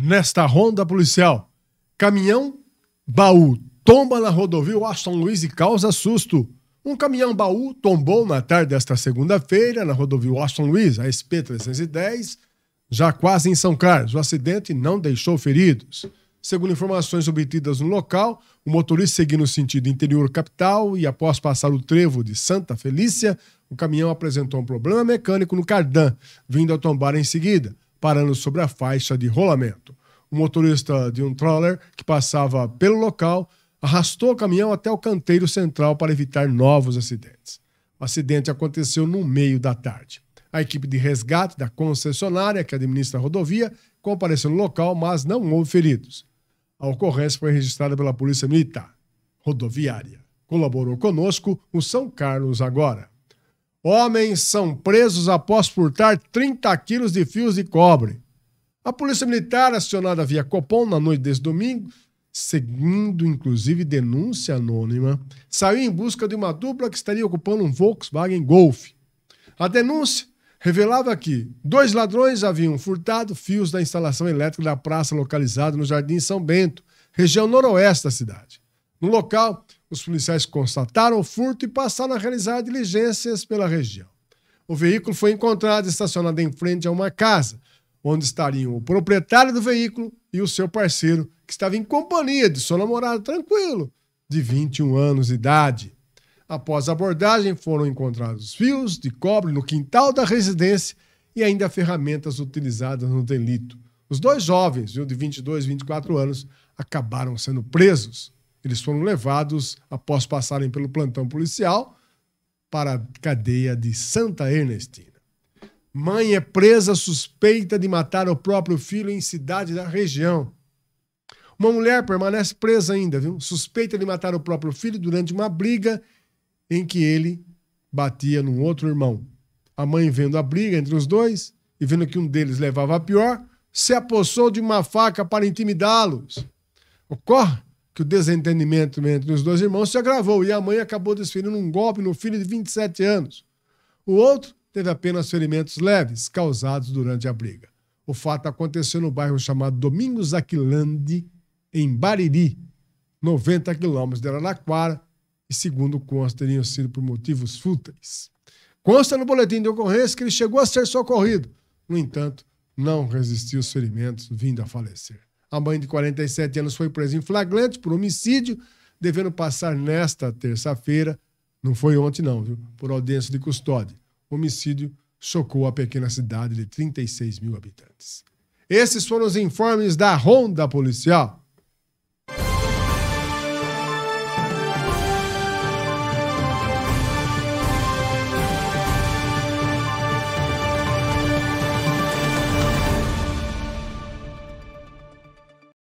Nesta ronda policial, caminhão baú tomba na rodovia Washington Luiz e causa susto. Um caminhão baú tombou na tarde desta segunda-feira na rodovia Washington Luiz, a SP 310, já quase em São Carlos. O acidente não deixou feridos. Segundo informações obtidas no local, o motorista seguiu no sentido interior capital e, após passar o trevo de Santa Felícia, o caminhão apresentou um problema mecânico no cardan, vindo a tombar em seguida parando sobre a faixa de rolamento. O motorista de um trawler que passava pelo local arrastou o caminhão até o canteiro central para evitar novos acidentes. O acidente aconteceu no meio da tarde. A equipe de resgate da concessionária que administra a rodovia compareceu no local, mas não houve feridos. A ocorrência foi registrada pela Polícia Militar Rodoviária. Colaborou conosco o São Carlos Agora. Homens são presos após furtar 30 quilos de fios de cobre. A Polícia Militar, acionada via Copom na noite desse domingo, seguindo inclusive denúncia anônima, saiu em busca de uma dupla que estaria ocupando um Volkswagen Golf. A denúncia revelava que dois ladrões haviam furtado fios da instalação elétrica da praça localizada no Jardim São Bento, região noroeste da cidade. No local, os policiais constataram o furto e passaram a realizar diligências pela região. O veículo foi encontrado estacionado em frente a uma casa, onde estariam o proprietário do veículo e o seu parceiro, que estava em companhia de sua namorada tranquilo, de 21 anos de idade. Após a abordagem, foram encontrados fios de cobre no quintal da residência e ainda ferramentas utilizadas no delito. Os dois jovens, de 22 e 24 anos, acabaram sendo presos. Eles foram levados, após passarem pelo plantão policial, para a cadeia de Santa Ernestina. Mãe é presa suspeita de matar o próprio filho em cidade da região. Uma mulher permanece presa ainda, viu? Suspeita de matar o próprio filho durante uma briga em que ele batia num outro irmão. A mãe vendo a briga entre os dois e vendo que um deles levava a pior, se apossou de uma faca para intimidá-los. Ocorre que o desentendimento entre os dois irmãos se agravou e a mãe acabou desferindo um golpe no filho de 27 anos. O outro teve apenas ferimentos leves causados durante a briga. O fato aconteceu no bairro chamado Domingos Aquilande, em Bariri, 90 quilômetros de Araraquara, e segundo consta, teriam sido por motivos fúteis. Consta no boletim de ocorrência que ele chegou a ser socorrido, no entanto, não resistiu aos ferimentos, vindo a falecer. A mãe de 47 anos foi presa em flagrante por homicídio, devendo passar nesta terça-feira, não foi ontem não, viu, por audiência de custódia. O homicídio chocou a pequena cidade de 36 mil habitantes. Esses foram os informes da Ronda Policial.